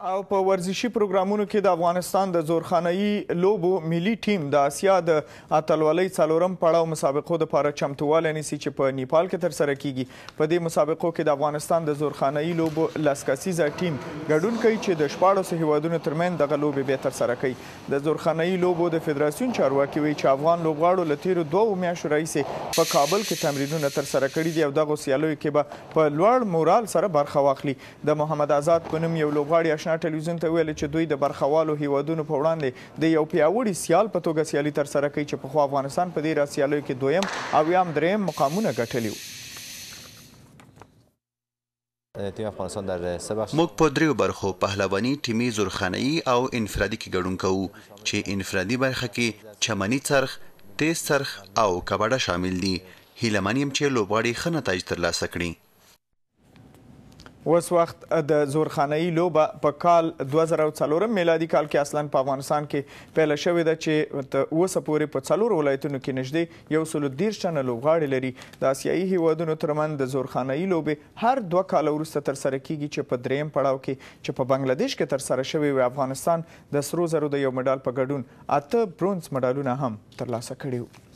او په ورزشي پروګرامونو کې د افغانستان د زورخانهي لوبو ملي ټیم د اسیا د اتلولۍ څلورم پړاو مسابقو د پاره چمتووالی نیسي چې په نیپال کې ترسره کیږي په دې مسابقو کې د افغانستان د زورخانهي لوبو لسکسیزه ټیم ګډون کوي چې د شپاړسو هیوادونو ترمنځ دغه لوبې بیا ترسره کوي د زورخانهي لوبو د فدراسیون چارواکي وایي چې افغان لوبغاړو له تیرو دوو میاشتو راهیسې په کابل کې تمرینونه ترسره کړي دي او دغو سیالیو کې به په لوړ مورال سره برخه واخلي د محمد آزاد په نوم یو لوبغاړي آشنا ټلویزیون ته ویل چې دوی د برخوالو هیوادونو په وړاندې د یو پیاوړي سیال په توګه سیالي ترسره کوي چې پخوا افغانستان په دې راسیالیو کې دویم او یا هم دریم مقامونه ګټلي وو تیم افغانستان در سه بخش موږ په دریو برخو پهلوانی ټیمي زورخانه‌ای او انفرادي کې ګډون کوو چې انفرادي برخه کې چمنی څرخ تیز څرخ او کباډه شامل دي هیله منیم چې لوبغاړي ښه نتایج ترلاسه کړي اوس وخت د زورخانهي لوبه په کال 2004 میلادي کال کې اصلا په افغانستان کې پیل شوې ده چې اوسه پورې په څلور ولایتونو کې نږدې یو سل ډیر شنه لوبغاړي لري د آسیایي هیوادونو ترمن د زورخانهي لوبې هر دوه کال وروسته تر سره کیږي چې په دریم پړاو کې چې په بنگلاديش کې تر سره شوې و افغانستان د سرو زرو د یو مډال په ګډون اته برونز مډالونه هم ترلاسه کړي وو